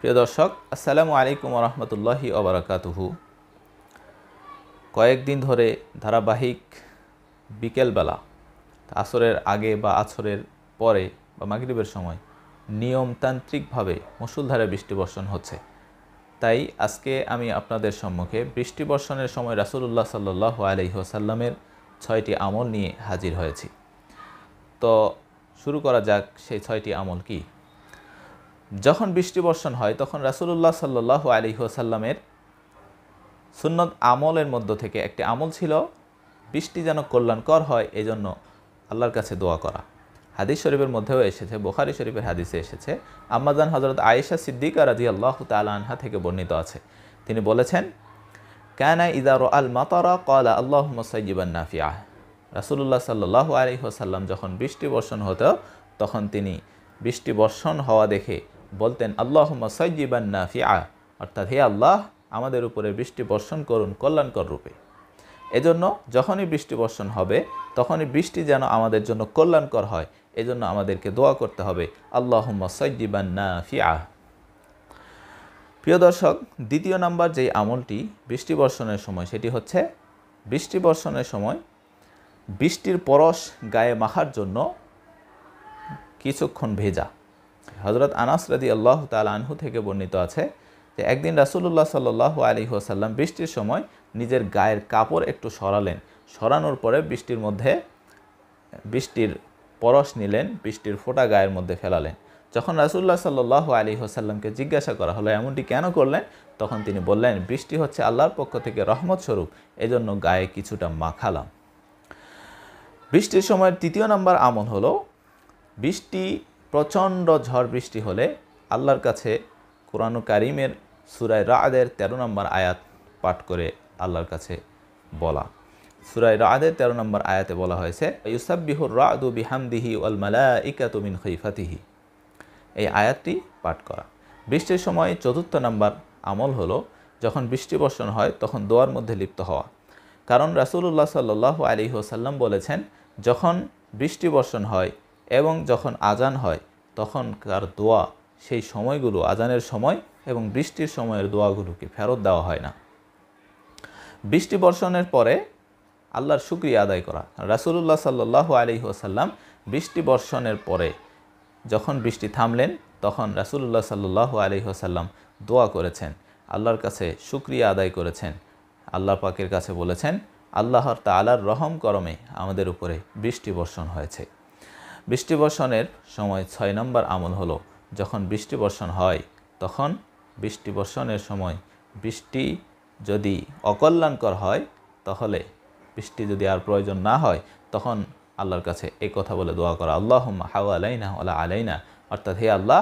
প্রিয় দর্শক আসসালামু আলাইকুম রহমতুল্লাহি অবরাকাতুহু কয়েকদিন ধরে ধারাবাহিক বিকেলবেলা আসরের আগে বা আছরের পরে বা মাগরিবের সময় নিয়মতান্ত্রিকভাবে মুসুলধারে বৃষ্টি বর্ষণ হচ্ছে তাই আজকে আমি আপনাদের সম্মুখে বৃষ্টি বর্ষণের সময় রাসুলুল্লাহ সাল্লাহ আলহিহসাল্লামের ছয়টি আমল নিয়ে হাজির হয়েছি তো শুরু করা যাক সেই ছয়টি আমল কী যখন বৃষ্টি বর্ষণ হয় তখন রাসুলুল্লাহ সাল্লাহ আলিহাসাল্লামের সুন্নত আমলের মধ্য থেকে একটি আমল ছিল বৃষ্টি যেন কল্যাণকর হয় এজন্য আল্লাহর কাছে দোয়া করা হাদিস শরীফের মধ্যেও এসেছে বোখারি শরীফের হাদিসে এসেছে আম্মাজান হজরত আয়েশা সিদ্দিকা রাজি আল্লাহ আনহা থেকে বর্ণিত আছে তিনি বলেছেন ক্যানা ইদার আল মাতারা কলা আল্লাহ মসাইজিবান নাফিয়া রাসুলুল্লাহ সাল্লাহ আলহিহাসাল্লাম যখন বৃষ্টি বর্ষণ হতো তখন তিনি বৃষ্টি বর্ষণ হওয়া দেখে বলতেন আল্লাহ সাইজিবান না ফিয়া অর্থাৎ হে আল্লাহ আমাদের উপরে বৃষ্টি বর্ষণ করুন কল্যাণকর রূপে এজন্য যখনই বৃষ্টি বর্ষণ হবে তখনই বৃষ্টি যেন আমাদের জন্য কল্যাণকর হয় এজন্য আমাদেরকে দোয়া করতে হবে আল্লাহ সাইজিবান না ফিয়া প্রিয় দর্শক দ্বিতীয় নাম্বার যেই আমলটি বৃষ্টি বর্ষণের সময় সেটি হচ্ছে বৃষ্টি বর্ষণের সময় বৃষ্টির পরশ গায়ে মাখার জন্য কিছুক্ষণ ভেজা হজরত আনাস রাদি আল্লাহ তাল আনহু থেকে বর্ণিত আছে যে একদিন রাসুলুল্লাহ সাল্লাহ আলী ওসাল্লাম বৃষ্টির সময় নিজের গায়ের কাপড় একটু সরালেন সরানোর পরে বৃষ্টির মধ্যে বৃষ্টির পরশ নিলেন বৃষ্টির ফোটা গায়ের মধ্যে ফেলালেন যখন রাসুল্লাহ সাল্লাহ আলী হোসাল্লামকে জিজ্ঞাসা করা হলো এমনটি কেন করলেন তখন তিনি বললেন বৃষ্টি হচ্ছে আল্লাহর পক্ষ থেকে রহমত স্বরূপ এজন্য গায়ে কিছুটা মাখালাম বৃষ্টির সময় তৃতীয় নাম্বার আমল হলো বৃষ্টি প্রচণ্ড ঝড় বৃষ্টি হলে আল্লাহর কাছে কোরআনু কারিমের সুরায় রাদের তেরো নম্বর আয়াত পাঠ করে আল্লাহর কাছে বলা সুরায় রাদের তেরো নম্বর আয়াতে বলা হয়েছে ইউসাব্বিহুর রাদু বিহামদিহি ওয়াল মালা ইকাতুমিন খৈফাতিহি এই আয়াতটি পাঠ করা বৃষ্টির সময় চতুর্থ নম্বর আমল হলো যখন বৃষ্টি বর্ষণ হয় তখন দোয়ার মধ্যে লিপ্ত হওয়া কারণ রাসুল্লাহ সাল্লাহ আলী সাল্লাম বলেছেন যখন বৃষ্টি বর্ষণ হয় এবং যখন আজান হয় তখন তার দোয়া সেই সময়গুলো আজানের সময় এবং বৃষ্টির সময়ের দোয়াগুলোকে ফেরত দেওয়া হয় না বৃষ্টি বর্ষণের পরে আল্লাহর শুক্রিয়া আদায় করা রাসুলুল্লাহ সাল্লু আলি ওসাল্লাম বৃষ্টি বর্ষণের পরে যখন বৃষ্টি থামলেন তখন রাসুলুল্লাহ সাল্লু আলি ওসাল্লাম দোয়া করেছেন আল্লাহর কাছে শুক্রিয়া আদায় করেছেন আল্লাহ পাকের কাছে বলেছেন আল্লাহর তা আল্লাহর রহম করমে আমাদের উপরে বৃষ্টি বর্ষণ হয়েছে বৃষ্টিবর্ষণের সময় ছয় নম্বর আমল হলো যখন বৃষ্টিবর্ষণ হয় তখন বৃষ্টিবর্ষণের সময় বৃষ্টি যদি অকল্যাণকর হয় তাহলে বৃষ্টি যদি আর প্রয়োজন না হয় তখন আল্লাহর কাছে এই কথা বলে দোয়া করা আল্লাহ হাওয়া আলাইনা ওলা আলাইনা অর্থাৎ হে আল্লাহ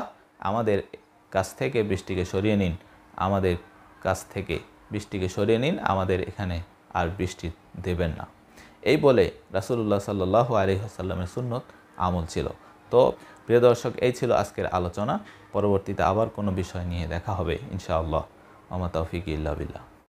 আমাদের কাছ থেকে বৃষ্টিকে সরিয়ে নিন আমাদের কাছ থেকে বৃষ্টিকে সরিয়ে নিন আমাদের এখানে আর বৃষ্টি দেবেন না এই বলে রাসুল্লাহ সাল্লাহ আসাল্লামের সুন্নত আমল ছিল তো প্রিয় দর্শক এই ছিল আজকের আলোচনা পরবর্তীতে আবার কোনো বিষয় নিয়ে দেখা হবে ইনশাআল্লাহ আমা তৌফিক ইল্লা বিল্লাহ